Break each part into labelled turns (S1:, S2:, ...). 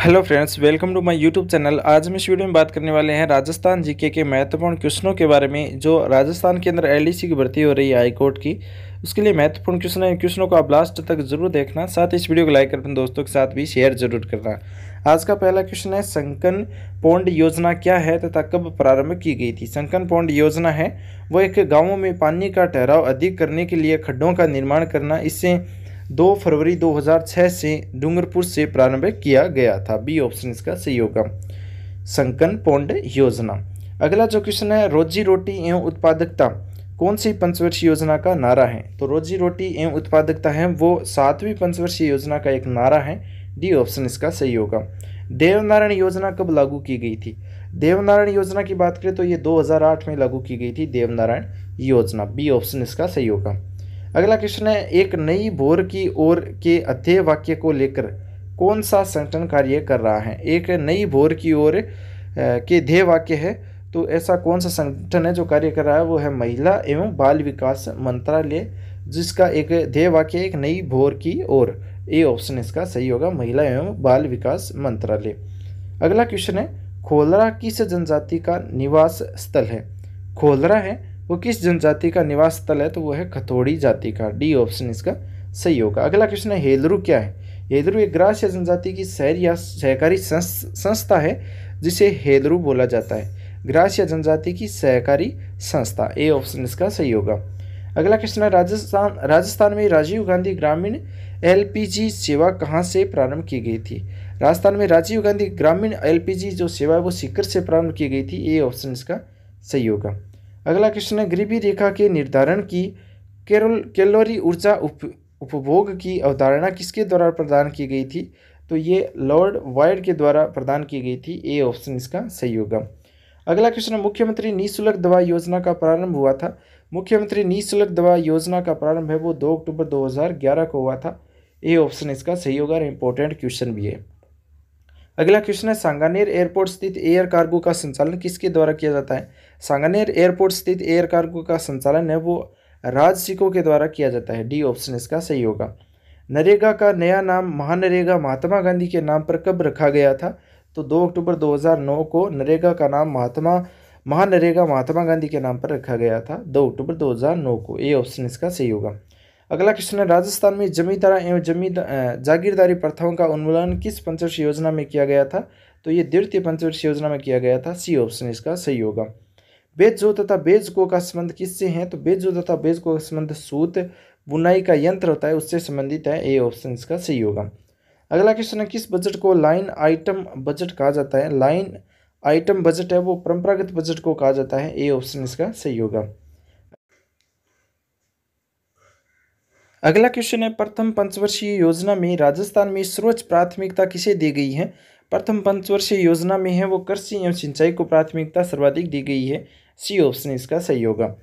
S1: hello friends welcome to my YouTube channel आज हम इस वीडियो में बात करने वाले हैं राजस्थान जीके के महत्वपूर्ण क्वेश्चनों के बारे में जो राजस्थान के अंदर एलडीसी की भर्ती हो रही है हाईकोर्ट की उसके लिए महत्वपूर्ण क्वेश्चन है क्वेश्चनों को आप लास्ट तक जरूर देखना साथ इस वीडियो को लाइक कर अपने दोस्तों के साथ भी शेयर जरूर करना आज का पहला क्वेश्चन है संकन पौंड योजना क्या है तथा कब प्रारंभ की गई थी संकन पौंड योजना है वो एक गाँवों में पानी का ठहराव अधिक करने के लिए खड्डों का निर्माण करना इससे दो फरवरी 2006 से डूंगरपुर से प्रारंभ किया गया था बी ऑप्शन इसका सही होगा संकन पौंड योजना अगला जो क्वेश्चन है रोजी रोटी एवं उत्पादकता कौन सी पंचवर्षीय योजना का नारा है तो रोजी रोटी एवं उत्पादकता है वो सातवीं पंचवर्षीय योजना का एक नारा है डी ऑप्शन इसका सही होगा देवनारायण योजना कब लागू की गई थी देवनारायण योजना की बात करें तो ये 2008 में लागू की गई थी देवनारायण योजना बी ऑप्शन इसका सही होगा अगला क्वेश्चन है एक नई भोर की ओर के अध्यय वाक्य को लेकर कौन सा संगठन कार्य कर रहा है एक नई भोर की ओर के ध्येय वाक्य है तो ऐसा कौन सा संगठन है जो कार्य कर रहा है वो है महिला एवं बाल विकास मंत्रालय जिसका एक ध्येय वाक्य एक नई भोर की ओर ए ऑप्शन इसका सही होगा महिला एवं बाल विकास मंत्रालय अगला क्वेश्चन है खोलरा किस जनजाति का निवास स्थल है खोलरा है वो किस जनजाति का निवास स्थल है तो वो है खतौड़ी जाति का डी ऑप्शन इसका सही होगा अगला क्वेश्चन है हेलरू क्या है हेलरू एक ग्रास या जनजाति की शहर या सहकारी संस्था है जिसे हेलरू बोला जाता है ग्रास या जनजाति की सहकारी संस्था ए ऑप्शन इसका सही होगा अगला क्वेश्चन है राजस्थान राजस्थान में राजीव गांधी ग्रामीण एलपीजी सेवा कहाँ से प्रारंभ की गई थी राजस्थान में राजीव गांधी ग्रामीण एलपीजी जो सेवा है वो सीकर से प्रारंभ की गई थी ए ऑप्शन इसका सही होगा अगला क्वेश्चन है गरीबी रेखा के निर्धारण की केरल कैलोरी ऊर्जा उप, उपभोग की अवधारणा किसके द्वारा प्रदान की गई थी तो ये लॉर्ड वाइड के द्वारा प्रदान की गई थी ए ऑप्शन इसका सही होगा अगला क्वेश्चन है मुख्यमंत्री निःशुल्क दवा योजना का प्रारंभ हुआ था मुख्यमंत्री निःशुल्क दवा योजना का प्रारंभ है वो दो अक्टूबर दो को हुआ था ए ऑप्शन इसका सही होगा और इम्पोर्टेंट क्वेश्चन भी है अगला क्वेश्चन है सांगानेर एयरपोर्ट स्थित एयर कार्गो का संचालन किसके द्वारा किया जाता है सांगानेर एयरपोर्ट स्थित एयर कार्गो का संचालन है वो राजसिकों के द्वारा किया जाता है डी ऑप्शन इसका सही होगा नरेगा का नया नाम महानरेगा महात्मा गांधी के नाम पर कब रखा गया था तो 2 अक्टूबर 2009 को नरेगा का नाम महात्मा महानरेगा महात्मा गांधी के नाम पर रखा गया था 2 अक्टूबर 2009 को ए ऑप्शन इसका सही होगा अगला क्वेश्चन है राजस्थान में जमींदारा एवं जमी जागीरदारी प्रथाओं का उन्मूलन किस पंचवर्ष योजना में किया गया था तो ये द्वितीय पंचवर्ष योजना में किया गया था सी ऑप्शन इसका सही होगा बेजो तथा बेजको का संबंध किससे है तो बेजो तथा बेजको का संबंध सूत बुनाई का यंत्र होता है उससे संबंधित है ए ऑप्शन इसका सही होगा अगला क्वेश्चन है किस बजट को लाइन आइटम बजट कहा जाता है लाइन आइटम बजट है वो परंपरागत बजट को कहा जाता है ए ऑप्शन इसका सही होगा अगला क्वेश्चन है प्रथम पंचवर्षीय योजना में राजस्थान में सर्वोच्च प्राथमिकता किसे दी गई है प्रथम पंचवर्षीय योजना में है वो कृषि एवं सिंचाई को प्राथमिकता सर्वाधिक दी गई है सी ऑप्शन इसका सही होगा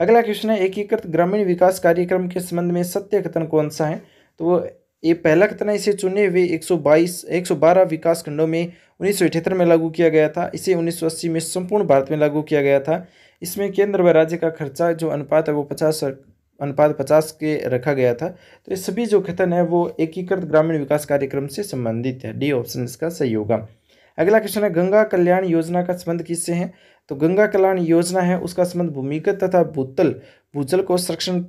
S1: अगला क्वेश्चन है एकीकृत ग्रामीण विकास कार्यक्रम के संबंध में सत्य कथन कौन सा है तो वो ये पहला कथन है इसे चुने हुए 122 112 विकास खंडों में उन्नीस में लागू किया गया था इसे अस्सी में संपूर्ण भारत में लागू किया गया था इसमें केंद्र व राज्य का खर्चा जो अनुपात है वो पचास अनुपात पचास के रखा गया था तो ये सभी जो कथन है वो एकीकृत ग्रामीण विकास कार्यक्रम से संबंधित है डी ऑप्शन इसका सही होगा अगला क्वेश्चन है गंगा कल्याण योजना का संबंध किससे है तो गंगा कल्याण योजना है उसका संबंध भूमिगत तथा भूतल भूजल को संरक्षण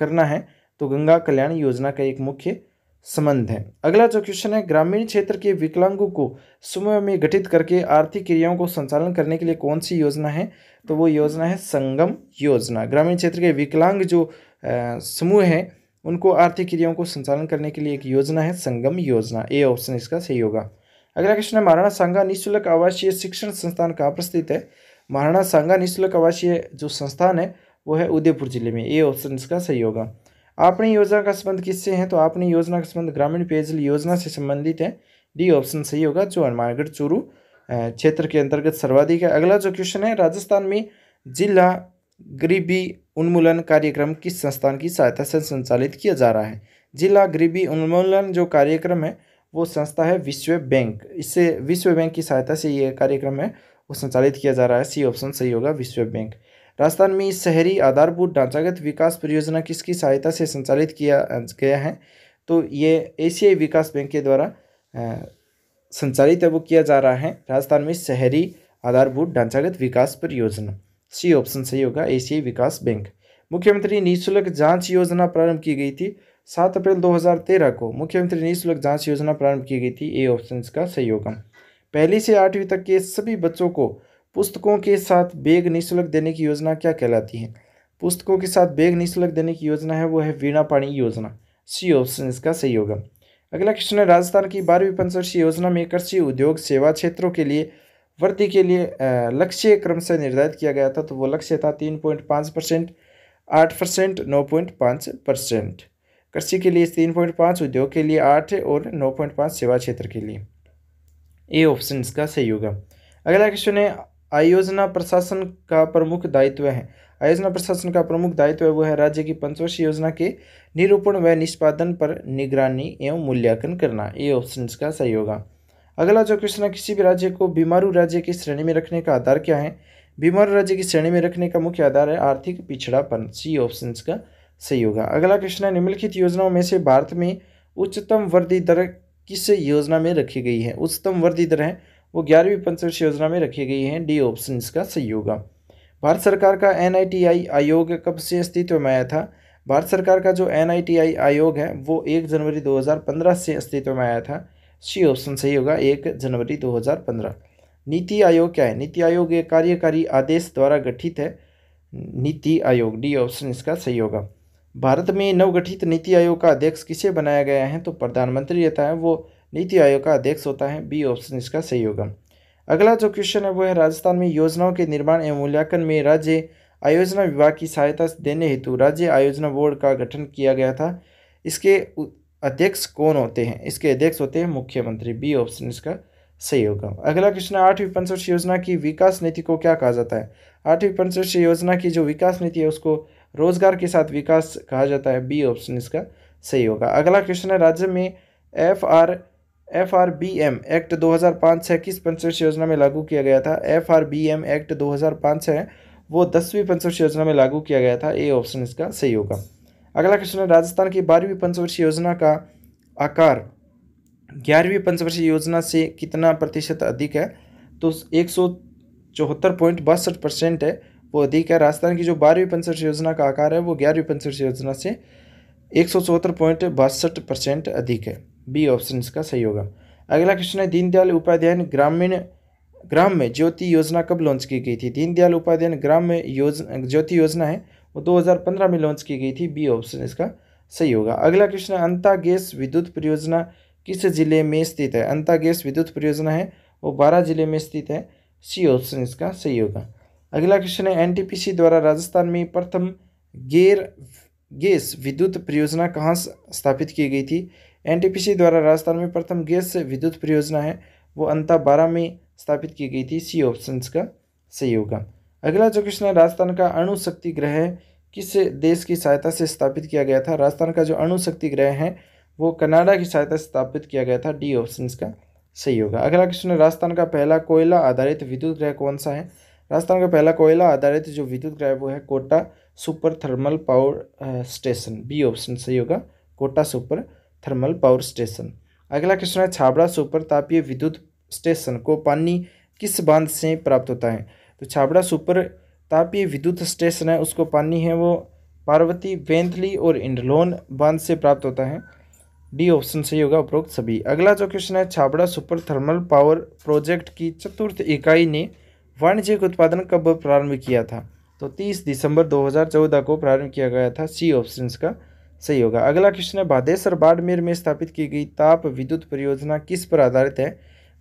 S1: करना है तो गंगा कल्याण योजना का एक मुख्य संबंध है अगला जो क्वेश्चन है ग्रामीण क्षेत्र के विकलांगों को समूह में गठित करके आर्थिक क्रियाओं को संचालन करने के लिए कौन सी योजना है तो वो योजना है संगम योजना ग्रामीण क्षेत्र के विकलांग जो समूह है उनको आर्थिक क्रियाओं को संचालन करने के लिए एक योजना है संगम योजना ए ऑप्शन इसका सही होगा अगला क्वेश्चन है महाराणा सांगा निःशुल्क आवासीय शिक्षण संस्थान कहाँ पर स्थित है महाराणा सांगा निःशुल्क आवासीय जो संस्थान है वो है उदयपुर जिले में ये ऑप्शन इसका सही होगा आपने योजना का संबंध किससे है तो आपने योजना का संबंध ग्रामीण पेयजल योजना से संबंधित है डी ऑप्शन सही होगा जो हनुमानगढ़ चूरू क्षेत्र के अंतर्गत सर्वाधिक है अगला जो क्वेश्चन है राजस्थान में जिला गरीबी उन्मूलन कार्यक्रम किस संस्थान की सहायता से संचालित किया जा रहा है जिला गरीबी उन्मूलन जो कार्यक्रम है वो संस्था है विश्व बैंक इससे विश्व बैंक की सहायता से ये कार्यक्रम है वो संचालित किया जा रहा है सी ऑप्शन सही होगा विश्व बैंक राजस्थान में इस शहरी आधारभूत ढांचागत विकास परियोजना किसकी सहायता से संचालित किया गया है तो ये एशियाई विकास बैंक के द्वारा संचालित है वो किया जा रहा है राजस्थान में शहरी आधारभूत ढांचागत विकास परियोजना सी ऑप्शन सही होगा एशियाई विकास बैंक मुख्यमंत्री निःशुल्क जांच योजना प्रारंभ की गई थी सात अप्रैल 2013 को मुख्यमंत्री निःशुल्क जांच योजना प्रारंभ की गई थी ए ऑप्शन का सही पहली से आठवीं तक के सभी बच्चों को पुस्तकों के साथ बेग निःशुल्क देने की योजना क्या कहलाती है पुस्तकों के साथ बेग निःशुल्क देने की योजना है वो है वीणा पाणी योजना सी ऑप्शन इसका सही होगा अगला क्वेश्चन है राजस्थान की बारहवीं पंचवर्षीय योजना में कृषि उद्योग सेवा क्षेत्रों के लिए वृद्धि के लिए लक्ष्य क्रम से निर्धारित किया गया था तो वो लक्ष्य था तीन पॉइंट पाँच परसेंट आठ परसेंट नौ पॉइंट पाँच परसेंट कृषि के लिए तीन पॉइंट पाँच उद्योग के लिए आठ और नौ पॉइंट पाँच सेवा क्षेत्र के लिए ए ऑप्शन इसका सही होगा अगला क्वेश्चन है आयोजना प्रशासन का प्रमुख दायित्व है आयोजना प्रशासन का प्रमुख दायित्व वह है राज्य की पंचवर्षीय योजना के निरूपण व निष्पादन पर निगरानी एवं मूल्यांकन करना ये ऑप्शन का सही होगा अगला जो क्वेश्चन है किसी भी राज्य को बीमारू राज्य की श्रेणी में रखने का आधार क्या है बीमारू राज्य की श्रेणी में रखने का मुख्य आधार है आर्थिक पिछड़ापन सी ऑप्शन का सही होगा अगला क्वेश्चन है निम्नलिखित योजनाओं में से भारत में उच्चतम वृद्धि दर किस योजना में रखी गई है उच्चतम वृद्धि दर है वो ग्यारहवीं पंचवर्ष योजना में रखी गई है डी ऑप्शन इसका सही होगा भारत सरकार का एन आयोग कब से अस्तित्व में आया था भारत सरकार का जो एन आयोग है वो एक जनवरी 2015 से अस्तित्व में आया था सी ऑप्शन सही होगा एक जनवरी 2015 नीति आयोग क्या है नीति आयोग एक कार्यकारी आदेश द्वारा गठित है नीति आयोग डी ऑप्शन इसका सही होगा भारत में नवगठित नीति आयोग का अध्यक्ष किसे बनाया गया है तो प्रधानमंत्री रहता है वो नीति आयोग का अध्यक्ष होता है बी ऑप्शन इसका सही होगा अगला जो क्वेश्चन है वो है राजस्थान में योजनाओं के निर्माण एवं मूल्यांकन में राज्य आयोजना विभाग की सहायता देने हेतु राज्य आयोजना बोर्ड का गठन किया गया था इसके अध्यक्ष कौन होते हैं इसके अध्यक्ष होते हैं मुख्यमंत्री बी ऑप्शन इसका सही होगा अगला क्वेश्चन आठवीं पंचवर्ष योजना की विकास नीति को क्या कहा जाता है आठवीं पंचवर्ष योजना की जो विकास नीति है उसको रोजगार के साथ विकास कहा जाता है बी ऑप्शन इसका सही होगा अगला क्वेश्चन है राज्य में F R F R B M act 2005 से किस पंचवर्ष योजना में लागू किया गया था F R B M act 2005 है वो दसवीं पंचवर्ष योजना में लागू किया गया था ए ऑप्शन इसका सही होगा अगला क्वेश्चन है राजस्थान की बारहवीं पंचवर्षीय योजना का आकार ग्यारहवीं पंचवर्षीय योजना से कितना प्रतिशत अधिक है तो एक सौ चौहत्तर पॉइंट बासठ परसेंट है वो अधिक है राजस्थान की जो बारहवीं पंचवर्ष योजना का आकार है वो ग्यारहवीं पंचवर्ष योजना से एक सौ चौहत्तर पॉइंट बासठ परसेंट अधिक है बी ऑप्शन इसका सही होगा अगला क्वेश्चन है दीनदयाल उपाध्याय ग्रामीण ग्राम में ज्योति योजना कब लॉन्च की गई थी दीनदयाल उपाध्याय ग्राम में योजना ज्योति योजना है वो 2015 में लॉन्च की गई थी बी ऑप्शन इसका सही होगा अगला क्वेश्चन है अंता गैस विद्युत परियोजना किस जिले में स्थित है अंता गैस विद्युत परियोजना है वो बारह जिले में स्थित है सी ऑप्शन इसका सही होगा अगला क्वेश्चन है एनटीपीसी द्वारा राजस्थान में प्रथम गैर गैस विद्युत परियोजना कहाँ स्थापित की गई थी एनटीपीसी द्वारा राजस्थान में प्रथम गैस विद्युत परियोजना है वो अंता बारह में स्थापित की गई थी सी ऑप्शन का सही होगा अगला जो क्वेश्चन है राजस्थान का अणु शक्ति ग्रह किस देश की सहायता से स्थापित किया गया था राजस्थान का जो अणु शक्ति ग्रह है वो कनाडा की सहायता से स्थापित किया गया था डी ऑप्शन का सही होगा अगला क्वेश्चन है राजस्थान का पहला कोयला आधारित विद्युत ग्रह कौन सा है राजस्थान का पहला कोयला आधारित जो विद्युत ग्रह वो है Kota super thermal power station B option सही होगा Kota super thermal power station अगला क्वेश्चन है छाबड़ा सुपर तापीय विद्युत स्टेशन को पानी किस बांध से प्राप्त होता है तो छाबड़ा सुपर तापीय विद्युत स्टेशन है उसको पानी है वो पार्वती बेंथली और इंडलोन बांध से प्राप्त होता है डी ऑप्शन सही होगा उपरोक्त सभी अगला जो क्वेश्चन है Chhabra super thermal power project की चतुर्थ इकाई ने वाणिज्यिक उत्पादन कब प्रारंभ किया था तो 30 दिसंबर 2014 को प्रारंभ किया गया था सी ऑप्शन का सही होगा अगला क्वेश्चन है भादेश्वर बाड़मेर में स्थापित की गई ताप विद्युत परियोजना किस पर आधारित है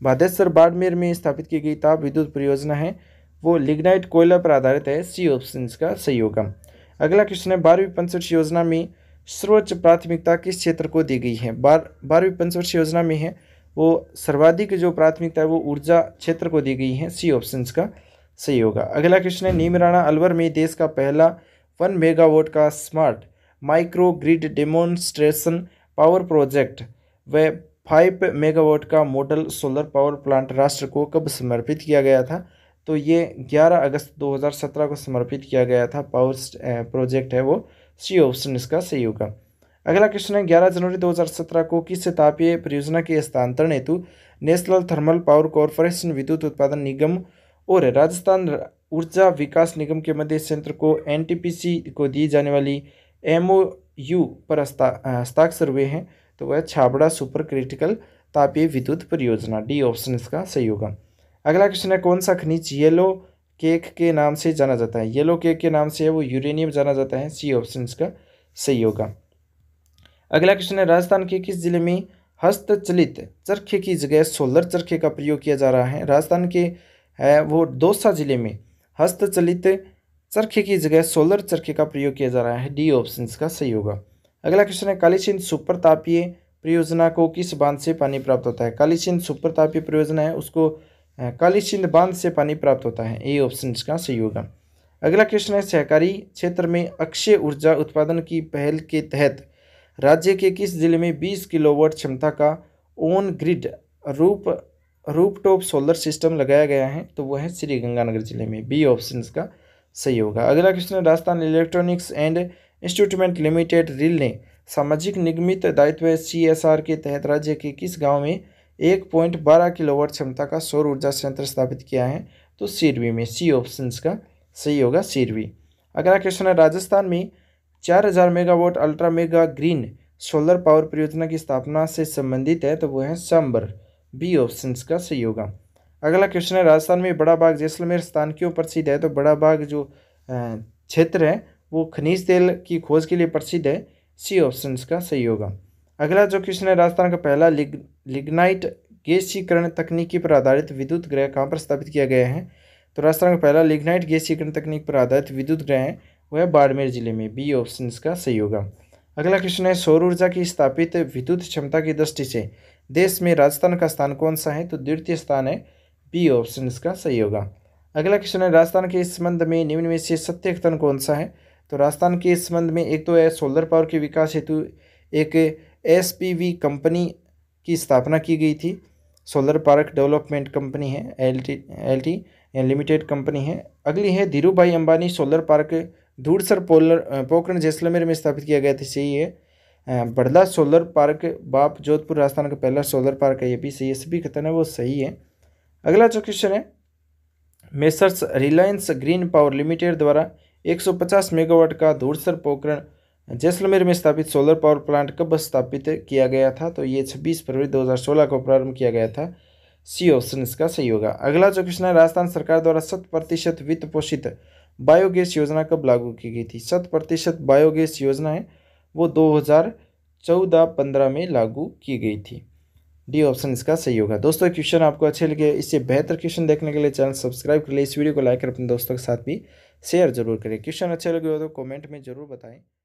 S1: भादेश्वर बाड़मेर में स्थापित की गई ताप विद्युत परियोजना है वो लिग्नाइट कोयला पर आधारित है सी ऑप्शन का सही होगा अगला क्वेश्चन है बारहवीं पंचवर्ष योजना में सर्वोच्च प्राथमिकता किस क्षेत्र को दी गई है बार बारहवीं पंचवर्ष योजना में है वो सर्वाधिक जो प्राथमिकता है वो ऊर्जा क्षेत्र को दी गई है सी ऑप्शन का सही होगा अगला क्वेश्चन है नीमराणा अलवर में देश का पहला वन मेगावाट का smart micro grid demonstration power project व फाइव मेगावाट का मॉडल सोलर पावर प्लांट राष्ट्र को कब समर्पित किया गया था तो ये 11 अगस्त 2017 को समर्पित किया गया था पावर प्रोजेक्ट eh, है वो सी ऑप्शन इसका सही होगा अगला क्वेश्चन है ग्यारह जनवरी 2017 को किस तापीय परियोजना के स्थानांतरण हेतु नेशनल थर्मल पावर कॉरपोरेशन विद्युत उत्पादन निगम और राजस्थान ऊर्जा विकास निगम के मध्य संयंत्र को एन को दी जाने वाली यू पर हस्ताक्षर हुए हैं तो वह छाबड़ा सुपर क्रिटिकल तापीय विद्युत परियोजना डी ऑप्शन इसका सही होगा अगला क्वेश्चन है कौन सा खनिज येलो केक के नाम से जाना जाता है येलो केक के नाम से वो यूरेनियम जाना जाता है सी ऑप्शन इसका सही होगा अगला क्वेश्चन है राजस्थान के किस जिले में हस्तचलित चरखे की जगह सोलर चरखे का प्रयोग किया जा रहा है राजस्थान के है वो दौसा जिले में हस्तचलित चरखे की जगह सोलर चरखे का प्रयोग किया जा रहा है डी ऑप्शन का सही होगा अगला क्वेश्चन है कालीसिंध सुपर तापीय परियोजना को किस बांध से पानी प्राप्त होता है कालीसिंध सुपर तापीय परियोजना है उसको कालीसिंध बांध से पानी प्राप्त होता है ए ऑप्शन का सही होगा अगला क्वेश्चन है सहकारी क्षेत्र में अक्षय ऊर्जा उत्पादन की पहल के तहत राज्य के किस जिले में 20 किलोवाट क्षमता का on grid roof rooftop solar system लगाया गया है तो वह है श्री गंगानगर जिले में बी ऑप्शन का सही होगा अगला question Rajasthan electronics and instruments limited REIL ने सामाजिक निगमित दायित्व सी के तहत राज्य के किस गाँव में एक पॉइंट बारह किलोवाट क्षमता का सौर ऊर्जा संयंत्र स्थापित किया है तो सीरवी में सी ऑप्शन का सही होगा सीरवी अगला क्वेश्चन है राजस्थान में चार हज़ार megawatt ultra mega green solar power परियोजना की स्थापना से संबंधित है तो वो है सांबर बी ऑप्शन का सही होगा अगला क्वेश्चन है राजस्थान में बड़ा बाग जैसलमेर स्थान क्यों प्रसिद्ध है तो बड़ा बाग जो क्षेत्र है वो खनिज तेल की खोज के लिए प्रसिद्ध है सी ऑप्शन का सही होगा अगला जो क्वेश्चन है राजस्थान का पहला लिग लिग्नाइट गैसीकरण तकनीकी पर आधारित विद्युत ग्रह कहाँ पर स्थापित किया गया है तो राजस्थान का पहला लिग्नाइट गैसीकरण तकनीक पर आधारित विद्युत ग्रह है वह बाड़मेर जिले में बी ऑप्शन इसका सही होगा अगला क्वेश्चन है सौर ऊर्जा की स्थापित विद्युत क्षमता की दृष्टि से देश में राजस्थान का स्थान कौन सा है तो द्वितीय स्थान है बी ऑप्शन इसका सही होगा अगला क्वेश्चन है राजस्थान के संबंध में निम्न में से सत्य कथन कौन सा है तो राजस्थान के संबंध में एक तो है सोलर पावर के विकास हेतु एक एस कंपनी की स्थापना की गई थी सोलर पार्क डेवलपमेंट कंपनी है L T L T limited company है अगली है धीरू भाई अंबानी सोलर पार्क धूड़सर पोलर पोखरण जैसलमेर में स्थापित किया गया था सही है बड़ला सोलर पार्क बाप जोधपुर राजस्थान का पहला सोलर पार्क है ये भी सही है सभी खतन है वो सही है अगला जो क्वेश्चन है messrs Reliance green power limited द्वारा 150 मेगावाट का धूड़सर पोखरण जैसलमेर में स्थापित सोलर पावर प्लांट कब स्थापित किया गया था तो ये छब्बीस फरवरी दो को प्रारंभ किया गया था सी ऑप्शन इसका सही होगा अगला जो क्वेश्चन है राजस्थान सरकार द्वारा शत प्रतिशत वित्त पोषित बायोगैस योजना कब लागू की गई थी शत प्रतिशत बायोगैस योजना है वो 2014-15 में लागू की गई थी डी ऑप्शन इसका सही होगा दोस्तों क्वेश्चन आपको अच्छे लगे इससे बेहतर क्वेश्चन देखने के लिए चैनल सब्सक्राइब कर लिए इस वीडियो को लाइक कर अपने दोस्तों के साथ भी शेयर जरूर करें क्वेश्चन अच्छे लगे हो तो कॉमेंट में जरूर बताएं